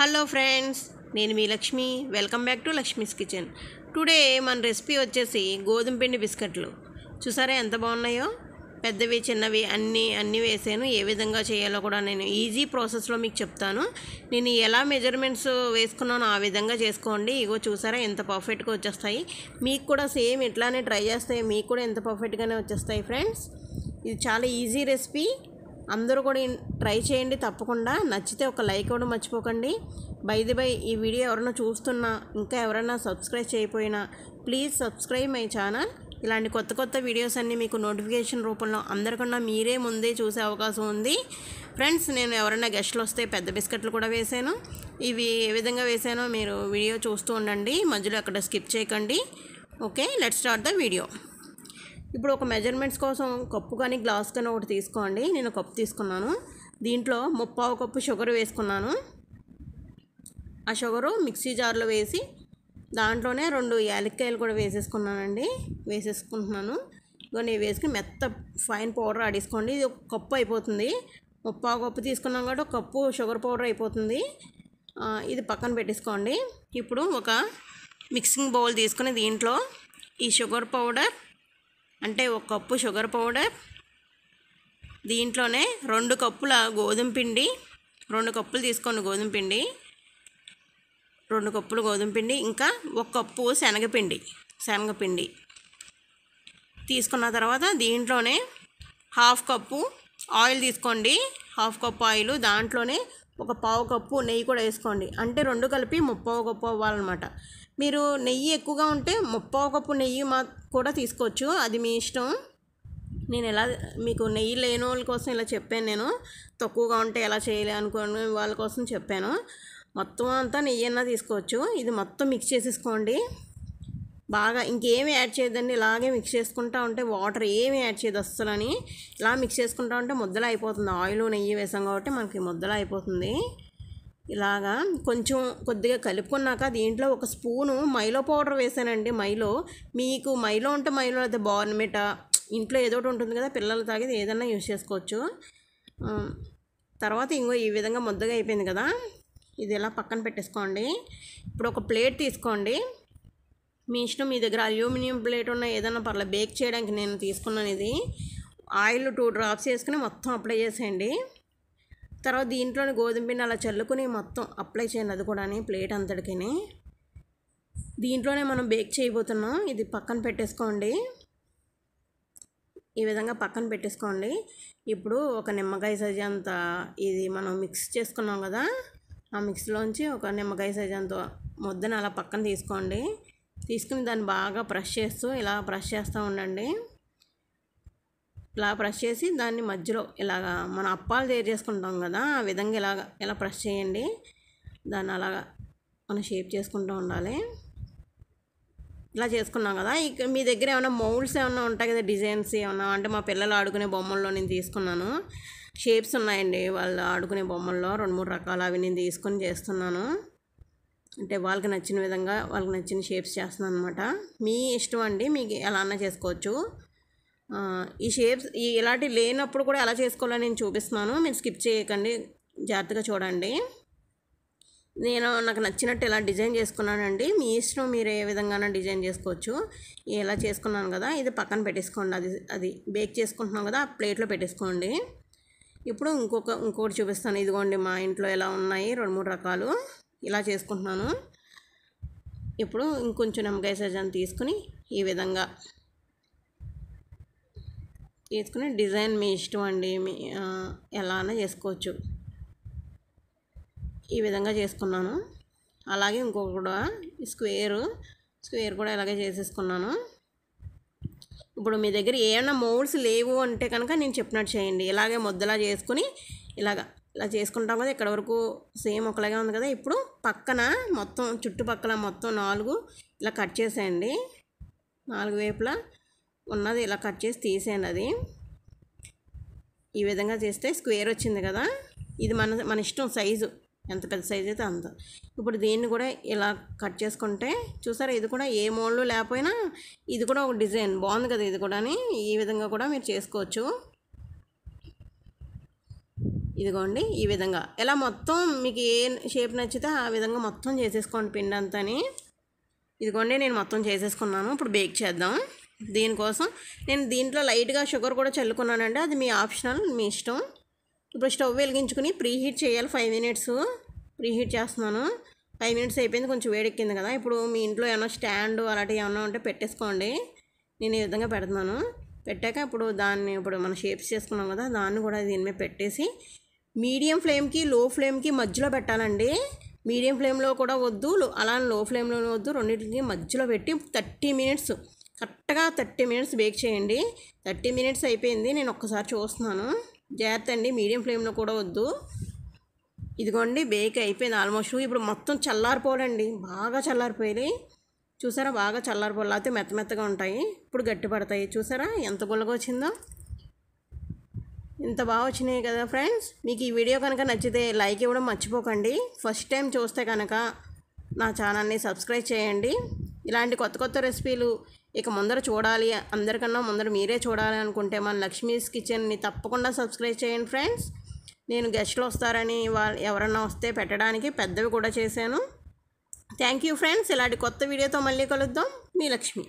hello friends నేను మీ Lakshmi welcome back to Lakshmi's kitchen today మన రెసిపీ వచ్చేసి గోధుమ పిండి బిస్కెట్లు చూసారా ఎంత బాగున్నాయో పెద్దవి చిన్నవి అన్నీ అన్నీ వేసాను ఏ విధంగా చేయాలో కూడా నేను ఈజీ ప్రాసెస్లో మీకు చెప్తాను నేను ఎలా మెజర్మెంట్స్ వేసుకున్నానో ఆ విధంగా చేసుకోండి ఇగో చూసారా ఎంత పర్ఫెక్ట్గా వచ్చేస్తాయి మీకు కూడా సేమ్ ఇట్లానే ట్రై చేస్తాయి మీకు కూడా ఎంత పర్ఫెక్ట్గానే వచ్చేస్తాయి ఫ్రెండ్స్ ఇది చాలా ఈజీ రెసిపీ అందరూ కూడా ట్రై చేయండి తప్పకుండా నచ్చితే ఒక లైక్ ఇవ్వడం మర్చిపోకండి బైది బై ఈ వీడియో ఎవరైనా చూస్తున్నా ఇంకా ఎవరైనా సబ్స్క్రైబ్ చేయకపోయినా ప్లీజ్ సబ్స్క్రైబ్ మై ఛానల్ ఇలాంటి కొత్త కొత్త వీడియోస్ అన్నీ మీకు నోటిఫికేషన్ రూపంలో అందరికన్నా మీరే ముందే చూసే అవకాశం ఉంది ఫ్రెండ్స్ నేను ఎవరైనా గెస్ట్లు వస్తే పెద్ద బిస్కెట్లు కూడా వేసాను ఇవి ఏ విధంగా వేసానో మీరు వీడియో చూస్తూ ఉండండి మధ్యలో అక్కడ స్కిప్ చేయకండి okay let start the video ఇప్పుడు ఒక మెజర్మెంట్స్ కోసం కప్పు కానీ గ్లాస్ కానీ ఒకటి తీసుకోండి నేను కప్పు తీసుకున్నాను దీంట్లో ముప్పావు కప్పు షుగర్ వేసుకున్నాను ఆ షుగరు మిక్సీ జార్లో వేసి దాంట్లోనే రెండు యాలక్కాయలు కూడా వేసేసుకున్నానండి వేసేసుకుంటున్నాను ఇవన్నీ వేసుకుని మెత్త ఫైన్ పౌడర్ ఆడేసుకోండి ఇది ఒక కప్పు అయిపోతుంది ముప్పావు కప్పు తీసుకున్నాం కాబట్టి ఒక కప్పు షుగర్ పౌడర్ అయిపోతుంది ఇది పక్కన పెట్టేసుకోండి ఇప్పుడు ఒక మిక్సింగ్ బౌల్ తీసుకుని దీంట్లో ఈ షుగర్ పౌడర్ అంటే ఒక కప్పు షుగర్ పౌడర్ దీంట్లోనే రెండు కప్పుల గోధుమ పిండి రెండు కప్పులు తీసుకోండి గోధుమ పిండి రెండు కప్పులు గోధుమ పిండి ఇంకా ఒక కప్పు శనగపిండి శనగపిండి తీసుకున్న తర్వాత దీంట్లోనే హాఫ్ కప్పు ఆయిల్ తీసుకోండి హాఫ్ కప్పు ఆయిల్ దాంట్లోనే ఒక పావు కప్పు నెయ్యి కూడా వేసుకోండి అంటే రెండు కలిపి ముప్పావు కప్పు అవ్వాలన్నమాట మీరు నెయ్యి ఎక్కువగా ఉంటే ముప్పావు కప్పు నెయ్యి మా కూడా తీసుకోవచ్చు అది మీ ఇష్టం నేను ఎలా మీకు నెయ్యి లేని వాళ్ళ కోసం ఇలా చెప్పాను నేను తక్కువగా ఉంటే ఎలా చేయాలి అనుకుని వాళ్ళ కోసం చెప్పాను మొత్తం అంతా నెయ్యి అన్నా తీసుకోవచ్చు ఇది మొత్తం మిక్స్ చేసేసుకోండి బాగా ఇంకేమి యాడ్ చేయదండి ఇలాగే మిక్స్ చేసుకుంటూ ఉంటే వాటర్ ఏమి యాడ్ చేయదు అస్సలని ఇలా మిక్స్ చేసుకుంటూ ఉంటే ముద్దలు అయిపోతుంది ఆయిల్ నెయ్యి వేసాం కాబట్టి మనకి ముద్దలు అయిపోతుంది ఇలాగా కొంచెం కొద్దిగా కలుపుకున్నాక దీంట్లో ఒక స్పూను మైలో పౌడర్ వేసానండి మైలో మీకు మైలో ఉంటే మైలో అయితే బార్మిట ఇంట్లో ఏదో ఒకటి ఉంటుంది కదా పిల్లలు తాగేది ఏదన్నా యూజ్ చేసుకోవచ్చు తర్వాత ఇంకో ఈ విధంగా ముద్దగా అయిపోయింది కదా ఇది ఇలా పక్కన పెట్టేసుకోండి ఇప్పుడు ఒక ప్లేట్ తీసుకోండి మీ ఇష్టం మీ దగ్గర అల్యూమినియం ప్లేట్ ఉన్న ఏదైనా పర్లేదు బేక్ చేయడానికి నేను తీసుకున్నాను ఇది ఆయిల్ టూ డ్రాప్స్ వేసుకుని మొత్తం అప్లై చేసేయండి తర్వాత దీంట్లోని గోధుమ పిండి అలా చల్లుకుని మొత్తం అప్లై చేయండి అది కూడా ప్లేట్ అంతటికి దీంట్లోనే మనం బేక్ చేయబోతున్నాం ఇది పక్కన పెట్టేసుకోండి ఈ విధంగా పక్కన పెట్టేసుకోండి ఇప్పుడు ఒక నిమ్మకాయ సైజు అంత ఇది మనం మిక్స్ చేసుకున్నాం కదా ఆ మిక్స్లోంచి ఒక నిమ్మకాయ సైజ్ అంత ముద్దని అలా పక్కన తీసుకోండి తీసుకుని దాన్ని బాగా బ్రష్ చేస్తూ ఇలా బ్రష్ చేస్తూ ఉండండి ఇలా బ్రష్ చేసి దాన్ని మధ్యలో ఇలాగా మన అప్పాలు తయారు చేసుకుంటాం కదా ఆ విధంగా ఇలాగ ఇలా బ్రష్ చేయండి దాన్ని అలాగా మనం షేప్ చేసుకుంటూ ఉండాలి ఇలా చేసుకున్నాం కదా ఇక మీ దగ్గర ఏమైనా మౌల్డ్స్ ఏమైనా ఉంటాయి కదా డిజైన్స్ ఏమైనా అంటే మా పిల్లలు ఆడుకునే బొమ్మల్లో నేను తీసుకున్నాను షేప్స్ ఉన్నాయండి వాళ్ళు ఆడుకునే బొమ్మల్లో రెండు మూడు రకాలు అవి నేను తీసుకొని చేస్తున్నాను అంటే వాళ్ళకి నచ్చిన విధంగా వాళ్ళకి నచ్చిన షేప్స్ చేస్తున్నాను అనమాట మీ ఇష్టం అండి మీకు ఎలా అన్నా చేసుకోవచ్చు ఈ షేప్స్ ఈ ఇలాంటి లేనప్పుడు కూడా ఎలా చేసుకోవాలో నేను చూపిస్తున్నాను మీరు స్కిప్ చేయకండి జాగ్రత్తగా చూడండి నేను నాకు నచ్చినట్టు ఇలా డిజైన్ చేసుకున్నానండి మీ ఇష్టం మీరు ఏ విధంగా డిజైన్ చేసుకోవచ్చు ఇలా చేసుకున్నాను కదా ఇది పక్కన పెట్టేసుకోండి అది అది బేక్ చేసుకుంటున్నాం కదా ఆ ప్లేట్లో పెట్టేసుకోండి ఇప్పుడు ఇంకొక ఇంకొకటి చూపిస్తాను ఇదిగోండి మా ఇంట్లో ఎలా ఉన్నాయి రెండు మూడు రకాలు ఇలా చేసుకుంటున్నాను ఇప్పుడు ఇంకొంచెం నిమ్మకాయ సజ్జాన్ని తీసుకుని ఈ విధంగా తీసుకుని డిజైన్ మీ ఇష్టం అండి మీ ఎలా అయినా చేసుకోవచ్చు ఈ విధంగా చేసుకున్నాను అలాగే ఇంకొక కూడా స్క్వేరు స్క్వేర్ కూడా ఇలాగే చేసేసుకున్నాను ఇప్పుడు మీ దగ్గర ఏమైనా మోల్డ్స్ లేవు అంటే కనుక నేను చెప్పినట్టు చేయండి ఇలాగే ముద్దలా చేసుకుని ఇలాగా ఇలా చేసుకుంటాం కదా ఇక్కడ వరకు సేమ్ ఒకలాగే ఉంది కదా ఇప్పుడు పక్కన మొత్తం చుట్టుపక్కల మొత్తం నాలుగు ఇలా కట్ చేసేయండి నాలుగు వేపులా ఉన్నది ఇలా కట్ చేసి తీసేయండి అది ఈ విధంగా చేస్తే స్క్వేర్ వచ్చింది కదా ఇది మన మన ఇష్టం సైజు ఎంత పెద్ద సైజు అయితే అంత ఇప్పుడు దీన్ని కూడా ఇలా కట్ చేసుకుంటే చూసారా ఇది కూడా ఏ మోళ్ళు లేకపోయినా ఇది కూడా ఒక డిజైన్ బాగుంది కదా ఇది కూడా ఈ విధంగా కూడా మీరు చేసుకోవచ్చు ఇదిగోండి ఈ విధంగా ఇలా మొత్తం మీకు ఏ షేప్ నచ్చితే ఆ విధంగా మొత్తం చేసేసుకోండి పిండి అంతని ఇదిగోండి నేను మొత్తం చేసేసుకున్నాను ఇప్పుడు బేక్ చేద్దాం దీనికోసం నేను దీంట్లో లైట్గా షుగర్ కూడా చల్లుకున్నానండి అది మీ ఆప్షనల్ మీ ఇష్టం ఇప్పుడు స్టవ్ వెలిగించుకుని ప్రీహీట్ చేయాలి ఫైవ్ మినిట్స్ ప్రీహీట్ చేస్తున్నాను ఫైవ్ మినిట్స్ అయిపోయింది కొంచెం వేడెక్కింది కదా ఇప్పుడు మీ ఇంట్లో ఏమైనా స్టాండ్ అలాంటివి ఏమైనా ఉంటే పెట్టేసుకోండి నేను ఈ విధంగా పెడుతున్నాను పెట్టాక ఇప్పుడు దాన్ని ఇప్పుడు మనం షేప్స్ చేసుకున్నాం కదా దాన్ని కూడా దీని మీద పెట్టేసి మీడియం ఫ్లేమ్కి లో ఫ్లేమ్కి మధ్యలో పెట్టాలండి మీడియం ఫ్లేమ్లో కూడా వద్దు అలా లో ఫ్లేమ్లో వద్దు రెండింటికి మధ్యలో పెట్టి థర్టీ మినిట్స్ కరెక్ట్గా థర్టీ మినిట్స్ బేక్ చేయండి థర్టీ మినిట్స్ అయిపోయింది నేను ఒక్కసారి చూస్తున్నాను జాగ్రత్త అండి మీడియం ఫ్లేమ్లో కూడా వద్దు ఇదిగోండి బేక్ అయిపోయింది ఆల్మోస్ట్ ఇప్పుడు మొత్తం చల్లారిపోవాలండి బాగా చల్లారిపోయాయి చూసారా బాగా చల్లారిపోవాలి అయితే మెత్త మెత్తగా ఉంటాయి ఇప్పుడు గట్టి పడతాయి చూసారా ఎంత గుల్లగా వచ్చిందో ఇంత బాగా వచ్చినాయి కదా ఫ్రెండ్స్ మీకు ఈ వీడియో కనుక నచ్చితే లైక్ ఇవ్వడం మర్చిపోకండి ఫస్ట్ టైం చూస్తే కనుక నా ఛానల్ని సబ్స్క్రైబ్ చేయండి ఇలాంటి కొత్త కొత్త రెసిపీలు ఇక ముందర చూడాలి అందరికన్నా ముందర మీరే చూడాలి అనుకుంటే మన లక్ష్మీస్ కిచెన్ని తప్పకుండా సబ్స్క్రైబ్ చేయండి ఫ్రెండ్స్ నేను గెస్ట్లు వస్తారని వాళ్ళు ఎవరన్నా వస్తే పెట్టడానికి పెద్దవి కూడా చేశాను థ్యాంక్ యూ ఫ్రెండ్స్ ఇలాంటి కొత్త వీడియోతో మళ్ళీ కలుద్దాం మీ లక్ష్మి